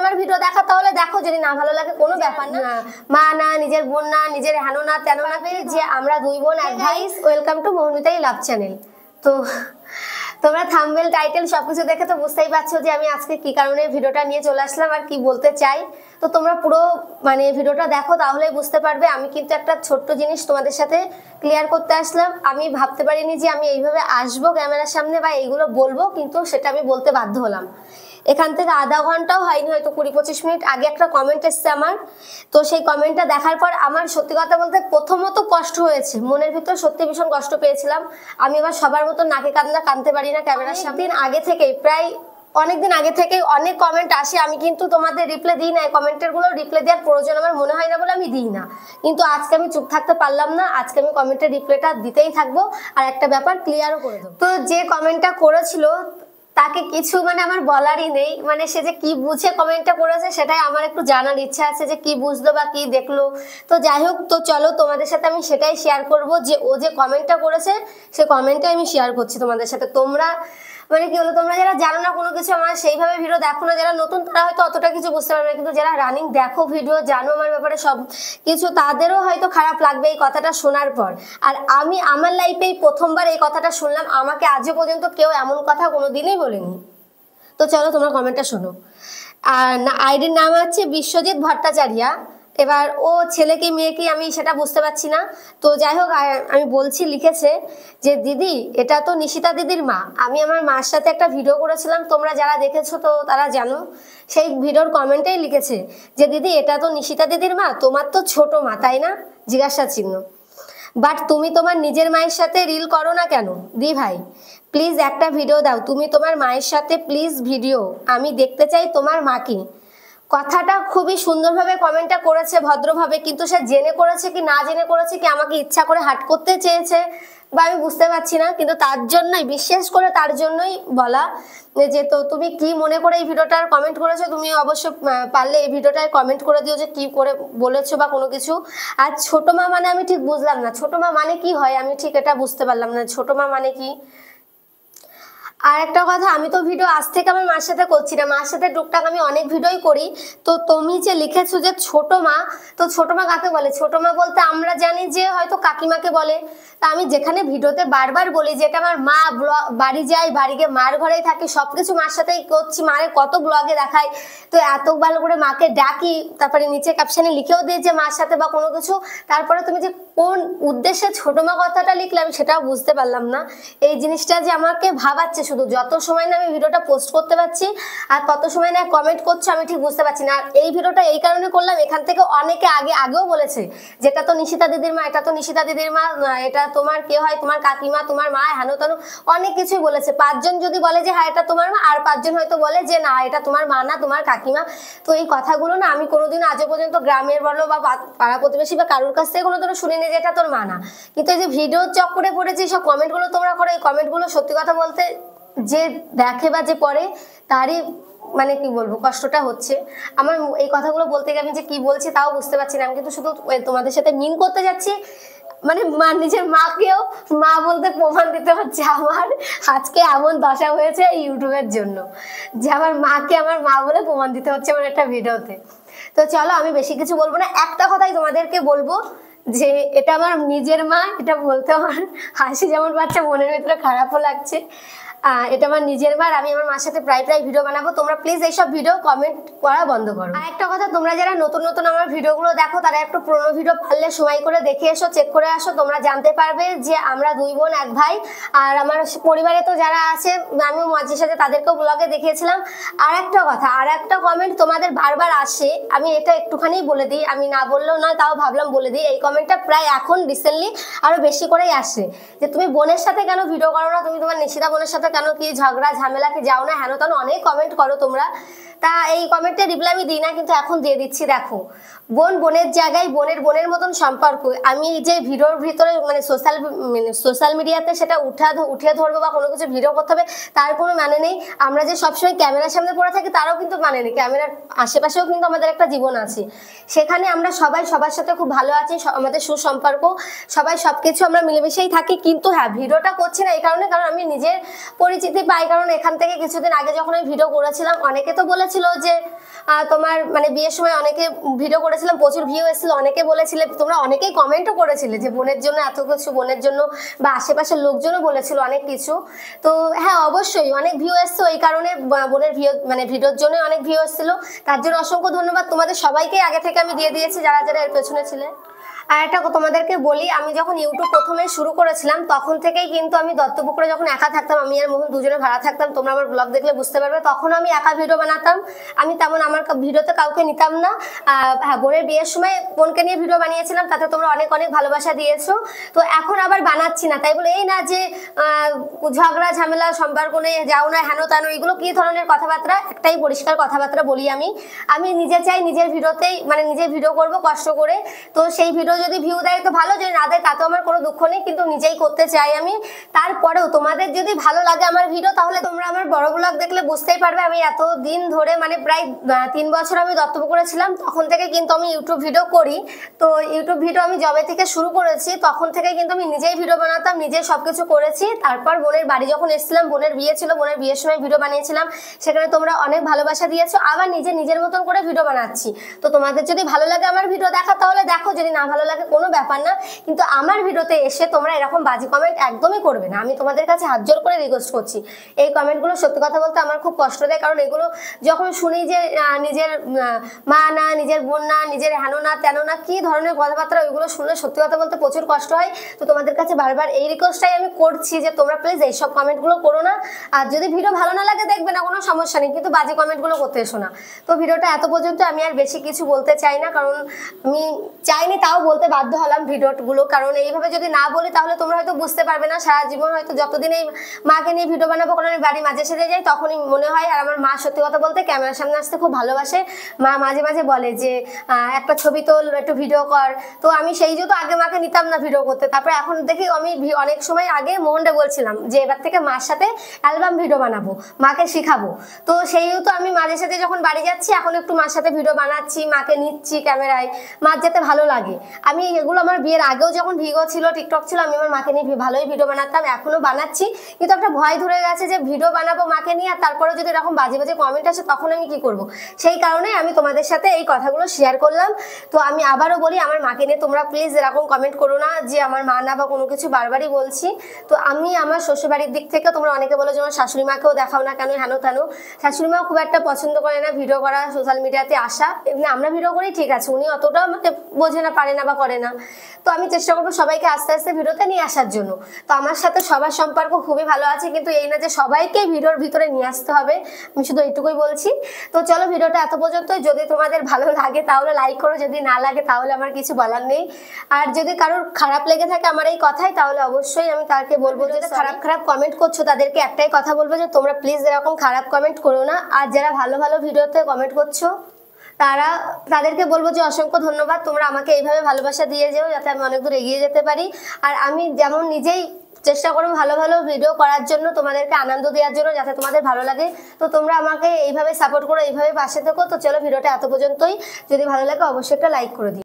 আমার ভিডিও দেখা তাহলে দেখো যদি না ভালো লাগে কোনো ব্যাপার না হ্যাঁ। মা না নিজের বোন না নিজের হ্যানো না তেন না পেয়ে যে আমরা দুই বোন অ্যাডভাইস ওয়েলকাম টু মৌমিতাই লাভ চ্যানেল তো তোমরা থামবেল টাইটেল সবকিছু দেখে তো বুঝতেই পারছো যে আমি আজকে কি কারণে ভিডিওটা নিয়ে চলে আসলাম আর কি বলতে চাই তো তোমরা পুরো মানে ভিডিওটা দেখো তাহলেই বুঝতে পারবে আমি কিন্তু একটা ছোট্ট জিনিস তোমাদের সাথে ক্লিয়ার করতে আসলাম আমি ভাবতে পারিনি যে আমি এইভাবে আসবো ক্যামেরার সামনে বা এইগুলো বলবো কিন্তু সেটা আমি বলতে বাধ্য হলাম এখান থেকে আধা ঘন্টাও হয়নি হয়তো কুড়ি পঁচিশ মিনিট আগে একটা কমেন্ট এসছে আমার তো সেই কমেন্টটা দেখার পর আমার সত্যি কথা বলতে প্রথমত কষ্ট হয়েছে মনের ভিতর সত্যি ভীষণ কষ্ট পেয়েছিলাম আমি আবার সবার মতো নাকে কান্দা কাঁদতে পারি না ক্যামেরার সামনে আগে থেকে প্রায় অনেকদিন আগে থেকে অনেক কমেন্ট আসে আমি কিন্তু তোমাদের রিপ্লে দিই না এই কমেন্টের গুলো রিপ্লে দেওয়ার প্রয়োজন আমার মনে হয় না বলে আমি দিই না কিন্তু আজকে আমি চুপ থাকতে পারলাম না আজকে আমি কমেন্টের রিপ্লেটা দিতেই থাকবো আর একটা ব্যাপার ক্লিয়ারও করে দেবো তো যে কমেন্টটা করেছিল তাকে কিছু মানে আমার বলারই নেই মানে সে যে কি বুঝে কমেন্টটা করেছে সেটাই আমার একটু জানার ইচ্ছা আছে যে কি বুঝলো বা কি দেখলো তো যাই হোক তো চলো তোমাদের সাথে আমি সেটাই শেয়ার করব যে ও যে কমেন্টটা করেছে সে কমেন্টটাই আমি শেয়ার করছি তোমাদের সাথে তোমরা মানে কি হলো তোমরা যারা জানো না কোনো কিছু আমার সেইভাবে ভিডিও দেখো না যারা নতুন তারা হয়তো অতটা কিছু বুঝতে পারবে কিন্তু যারা রানিং দেখো ভিডিও জানো আমার ব্যাপারে সব কিছু তাদেরও হয়তো খারাপ লাগবে এই কথাটা শোনার পর আর আমি আমার লাইফেই প্রথমবার এই কথাটা শুনলাম আমাকে আজও পর্যন্ত কেউ এমন কথা কোনো দিনই বলেনি তো চলো তোমার কমেন্টটা শোনো আর না আইডির নাম হচ্ছে বিশ্বজিৎ ভট্টাচার্যা এবার ও ছেলে কি মেয়ে কি আমি সেটা বুঝতে পারছি না তো যাই হোক আমি বলছি লিখেছে যে দিদি এটা তো নিশিতা দিদির মা আমি আমার মার সাথে একটা ভিডিও করেছিলাম তোমরা যারা দেখেছো তো তারা জানো সেই ভিডিওর কমেন্টেই লিখেছে যে দিদি এটা তো নিশিতা দিদির মা তোমার তো ছোট মা তাই না জিজ্ঞাসা চিহ্ন বাট তুমি তোমার নিজের মায়ের সাথে রিল করো না কেন দি ভাই প্লিজ একটা ভিডিও দাও তুমি তোমার মায়ের সাথে প্লিজ ভিডিও আমি দেখতে চাই তোমার মাকে কথাটা খুবই সুন্দরভাবে কমেন্টটা করেছে ভদ্রভাবে কিন্তু সে জেনে করেছে কি না জেনে করেছে কি আমাকে ইচ্ছা করে হাট করতে চেয়েছে বা আমি বুঝতে পারছি না কিন্তু তার জন্যই বিশ্বাস করে তার জন্যই বলা যে তো তুমি কি মনে করে এই ভিডিওটার কমেন্ট করেছো তুমি অবশ্য পারলে এই ভিডিওটায় কমেন্ট করে দিও যে কি করে বলেছো বা কোনো কিছু আর ছোটো মা মানে আমি ঠিক বুঝলাম না ছোটো মা মানে কি হয় আমি ঠিক এটা বুঝতে পারলাম না ছোটো মা মানে কি আর একটা কথা আমি তো ভিডিও আজ থেকে আমার মার সাথে করছি না মার সাথে টুকটাক আমি অনেক ভিডিওই করি তো তুমি যে লিখেছো যে ছোট মা তো ছোট মা কাকে বলে ছোট মা বলতে আমরা জানি যে হয়তো কাকিমাকে বলে তা আমি যেখানে ভিডিওতে বারবার বলি যেটা আমার মা বাড়ি যায় বাড়ি গিয়ে মার ঘরেই থাকে সব কিছু মার সাথেই করছি মারে কত ব্লগে দেখাই তো এত ভালো করে মাকে ডাকি তারপরে নিচে ক্যাপশনে লিখেও দিই যে মার সাথে বা কোনো কিছু তারপরে তুমি যে কোন উদ্দেশ্যে ছোট মা কথাটা লিখলাম সেটাও বুঝতে পারলাম না এই জিনিসটা যে আমাকে ভাবাচ্ছে শুধু যত সময় না আমি ভিডিওটা পোস্ট করতে পারছি আর তত সময় না কমেন্ট করছো আমি ঠিক বুঝতে পারছি না আর এই ভিডিওটা এই কারণে করলাম এখান থেকে অনেকে আগে আগেও বলেছে যেটা তো নিশিতা দিদির মা এটা তো নিশিতা দিদির মা এটা তোমার কে হয় তোমার কাকিমা তোমার মা হেন তেন অনেক কিছুই বলেছে পাঁচজন যদি বলে যে হ্যাঁ এটা তোমার মা আর পাঁচজন হয়তো বলে যে না এটা তোমার মা না তোমার কাকিমা তো এই কথাগুলো না আমি কোনোদিন আজও পর্যন্ত গ্রামের বলো বা পাড়া প্রতিবেশী বা কারোর কাছ থেকে কোনো কোনোদিনও শুনে পারিনি যেটা তোর মানা কিন্তু এই যে ভিডিও চক্করে পড়েছি সব কমেন্টগুলো তোমরা করো এই কমেন্টগুলো সত্যি কথা বলতে যে দেখে বা যে পড়ে তারই মানে কি বলবো কষ্টটা হচ্ছে আমার এই কথাগুলো বলতে গিয়ে আমি যে কি বলছি তাও বুঝতে পারছি না আমি কিন্তু শুধু তোমাদের সাথে মিন করতে যাচ্ছি মানে মা নিজের মাকেও মা বলতে প্রমাণ দিতে হচ্ছে আমার আজকে এমন দশা হয়েছে ইউটিউবের জন্য যে আমার মাকে আমার মা বলে প্রমাণ দিতে হচ্ছে আমার একটা ভিডিওতে তো চলো আমি বেশি কিছু বলবো না একটা কথাই তোমাদেরকে বলবো যে এটা আমার নিজের মা এটা বলতে আমার হাসি যেমন পাচ্ছে মনের ভেতরে খারাপও লাগছে এটা আমার নিজের বার আমি আমার মার সাথে প্রায় প্রায় ভিডিও বানাবো তোমরা প্লিজ এইসব ভিডিও কমেন্ট করা বন্ধ করো আর একটা কথা তোমরা যারা নতুন নতুন আমার ভিডিওগুলো দেখো তারা একটু পুরোনো ভিডিও পারলে সময় করে দেখে এসো চেক করে আসো তোমরা জানতে পারবে যে আমরা দুই বোন এক ভাই আর আমার পরিবারে তো যারা আছে আমি মজির সাথে তাদেরকেও ব্লগে দেখিয়েছিলাম আর একটা কথা আর একটা কমেন্ট তোমাদের বারবার আসে আমি এটা একটুখানি বলে দিই আমি না বললেও না তাও ভাবলাম বলে দিই এই কমেন্টটা প্রায় এখন রিসেন্টলি আরও বেশি করেই আসে যে তুমি বোনের সাথে কেন ভিডিও করো না তুমি তোমার নিশিতা বোনের সাথে কেন কি ঝগড়া ঝামেলা কি যাও না হেন তেন অনেক কমেন্ট করো তোমরা তা এই কমেন্টের রিপ্লাই আমি দিই না কিন্তু এখন দিয়ে দিচ্ছি দেখো বোন বোনের জায়গায় বোনের বোনের মতন সম্পর্ক আমি এই যে ভিডিওর ভিতরে মানে সোশ্যাল মানে সোশ্যাল মিডিয়াতে সেটা উঠা উঠে ধরবো বা কোনো কিছু ভিডিও করতে হবে তার কোনো মানে নেই আমরা যে সবসময় ক্যামেরার সামনে পড়ে থাকি তারও কিন্তু মানে নেই ক্যামেরার আশেপাশেও কিন্তু আমাদের একটা জীবন আছে সেখানে আমরা সবাই সবার সাথে খুব ভালো আছি আমাদের সুসম্পর্ক সবাই সব কিছু আমরা মিলেমিশেই থাকি কিন্তু হ্যাঁ ভিডিওটা করছি না এই কারণে কারণ আমি নিজের পরিচিতি পাই কারণ এখান থেকে কিছুদিন আগে যখন আমি ভিডিও করেছিলাম অনেকে তো বলেছিল যে তোমার মানে বিয়ের সময় অনেকে ভিডিও করেছিলাম প্রচুর ভিউ এসেছিল অনেকে বলেছিলে তোমরা অনেকেই কমেন্টও করেছিলে যে বোনের জন্য এত কিছু বোনের জন্য বা আশেপাশের লোকজনও বলেছিল অনেক কিছু তো হ্যাঁ অবশ্যই অনেক ভিউ এসছে ওই কারণে বোনের ভিউ মানে ভিডিওর জন্য অনেক ভিউ এসেছিল তার জন্য অসংখ্য ধন্যবাদ তোমাদের সবাইকে আগে থেকে আমি দিয়ে দিয়েছি যারা যারা এর পেছনে ছিলেন আর একটা তোমাদেরকে বলি আমি যখন ইউটিউব প্রথমে শুরু করেছিলাম তখন থেকেই কিন্তু আমি দত্তপুকুরে যখন একা থাকতাম আমি আর মোহন দুজনে ভাড়া থাকতাম তোমরা আমার ব্লগ দেখলে বুঝতে পারবে তখন আমি একা ভিডিও বানাতাম আমি তেমন আমার ভিডিওতে কাউকে নিতাম না হ্যাঁ বোনের বিয়ের সময় বোনকে নিয়ে ভিডিও বানিয়েছিলাম তাতে তোমরা অনেক অনেক ভালোবাসা দিয়েছো তো এখন আবার বানাচ্ছি না তাই বলে এই না যে ঝগড়া ঝামেলা সম্পর্ক নেই যাও না হেন তেন এগুলো কি ধরনের কথাবার্তা একটাই পরিষ্কার কথাবার্তা বলি আমি আমি নিজে চাই নিজের ভিডিওতেই মানে নিজে ভিডিও করব কষ্ট করে তো সেই ভিডিও যদি ভিউ দেয় তো ভালো যদি না দেয় তাতে আমার কোনো দুঃখ নেই কিন্তু নিজেই করতে চাই আমি তারপরেও তোমাদের যদি ভালো লাগে আমার ভিডিও তাহলে তোমরা আমার বড় ব্লগ দেখলে বুঝতেই পারবে আমি এত দিন ধরে মানে প্রায় তিন বছর আমি দত্তপুকুরে করেছিলাম তখন থেকে কিন্তু আমি ইউটিউব ভিডিও করি তো ইউটিউব ভিডিও আমি জবে থেকে শুরু করেছি তখন থেকে কিন্তু আমি নিজেই ভিডিও বানাতাম নিজেই সব কিছু করেছি তারপর বোনের বাড়ি যখন এসেছিলাম বোনের বিয়ে ছিল বোনের বিয়ের সময় ভিডিও বানিয়েছিলাম সেখানে তোমরা অনেক ভালোবাসা দিয়েছো আবার নিজে নিজের মতন করে ভিডিও বানাচ্ছি তো তোমাদের যদি ভালো লাগে আমার ভিডিও দেখা তাহলে দেখো যদি না ভালো লাগে কোনো ব্যাপার না কিন্তু আমার ভিডিওতে এসে তোমরা এরকম বাজে কমেন্ট একদমই করবে না আমি তোমাদের কাছে হাত জোর করে রিকোয়েস্ট করছি এই কমেন্টগুলো সত্যি কথা বলতে আমার খুব কষ্ট দেয় কারণ এগুলো যখন শুনি যে নিজের মা না নিজের বোন না নিজের হেন না তেন না কী ধরনের কথাবার্তা ওইগুলো শুনলে সত্যি কথা বলতে প্রচুর কষ্ট হয় তো তোমাদের কাছে বারবার এই রিকোয়েস্টটাই আমি করছি যে তোমরা প্লিজ এইসব কমেন্টগুলো করো না আর যদি ভিডিও ভালো না লাগে দেখবে না কোনো সমস্যা নেই কিন্তু বাজে কমেন্টগুলো করতে এসো না তো ভিডিওটা এত পর্যন্ত আমি আর বেশি কিছু বলতে চাই না কারণ আমি চাইনি তাও বল বলতে বাধ্য হলাম ভিডিওগুলো কারণ এইভাবে যদি না বলি তাহলে তোমরা হয়তো বুঝতে পারবে না সারা জীবন হয়তো যতদিন এই মাকে নিয়ে ভিডিও বানাবো কারণ আমি বাড়ি মাঝে সাথে যাই তখনই মনে হয় আর আমার মা সত্যি কথা বলতে ক্যামেরার সামনে আসতে খুব ভালোবাসে মা মাঝে মাঝে বলে যে একটা ছবি তোল একটু ভিডিও কর তো আমি সেই জন্য আগে মাকে নিতাম না ভিডিও করতে তারপরে এখন দেখি আমি অনেক সময় আগে মোহনটা বলছিলাম যে এবার থেকে মার সাথে অ্যালবাম ভিডিও বানাবো মাকে শেখাবো তো সেই তো আমি মাঝে সাথে যখন বাড়ি যাচ্ছি এখন একটু মার সাথে ভিডিও বানাচ্ছি মাকে নিচ্ছি ক্যামেরায় মার যাতে ভালো লাগে আমি এগুলো আমার বিয়ের আগেও যখন ভিগো ছিল টিকটক ছিল আমি আমার মাকে নিয়ে ভালোই ভিডিও বানাতাম এখনও বানাচ্ছি কিন্তু একটা ভয় ধরে গেছে যে ভিডিও বানাবো মাকে নিয়ে আর তারপরে যদি এরকম বাজে বাজে কমেন্ট আসে তখন আমি কি করব। সেই কারণে আমি তোমাদের সাথে এই কথাগুলো শেয়ার করলাম তো আমি আবারও বলি আমার মাকে নিয়ে তোমরা প্লিজ এরকম কমেন্ট করো না যে আমার মা না বা কোনো কিছু বারবারই বলছি তো আমি আমার শ্বশুরবাড়ির দিক থেকে তোমরা অনেকে বলো যে আমার শাশুড়ি মাকেও দেখাও না কেন হেন তেন শাশুড়ি মাও খুব একটা পছন্দ করে না ভিডিও করা সোশ্যাল মিডিয়াতে আসা এমনি আমরা ভিডিও করি ঠিক আছে উনি অতটা আমাকে বোঝে না পারে না বা করে না তো আমি চেষ্টা করবো সবাইকে আস্তে আস্তে ভিডিওতে নিয়ে আসার জন্য তো আমার সাথে সবার সম্পর্ক খুবই ভালো আছে কিন্তু এই না যে সবাইকে ভিডিওর ভিতরে নিয়ে আসতে হবে আমি শুধু এইটুকুই বলছি তো চলো ভিডিওটা এত পর্যন্ত যদি তোমাদের ভালো লাগে তাহলে লাইক করো যদি না লাগে তাহলে আমার কিছু বলার নেই আর যদি কারোর খারাপ লেগে থাকে আমার এই কথাই তাহলে অবশ্যই আমি তাকে বলবো যে খারাপ খারাপ কমেন্ট করছো তাদেরকে একটাই কথা বলবো যে তোমরা প্লিজ এরকম খারাপ কমেন্ট করো না আর যারা ভালো ভালো ভিডিওতে কমেন্ট করছো তারা তাদেরকে বলবো যে অসংখ্য ধন্যবাদ তোমরা আমাকে এইভাবে ভালোবাসা দিয়ে যেও যাতে আমি অনেক দূর এগিয়ে যেতে পারি আর আমি যেমন নিজেই চেষ্টা করবো ভালো ভালো ভিডিও করার জন্য তোমাদেরকে আনন্দ দেওয়ার জন্য যাতে তোমাদের ভালো লাগে তো তোমরা আমাকে এইভাবে সাপোর্ট করো এইভাবে পাশে থেকো তো চলো ভিডিওটা এত পর্যন্তই যদি ভালো লাগে অবশ্যই একটা লাইক করে দিই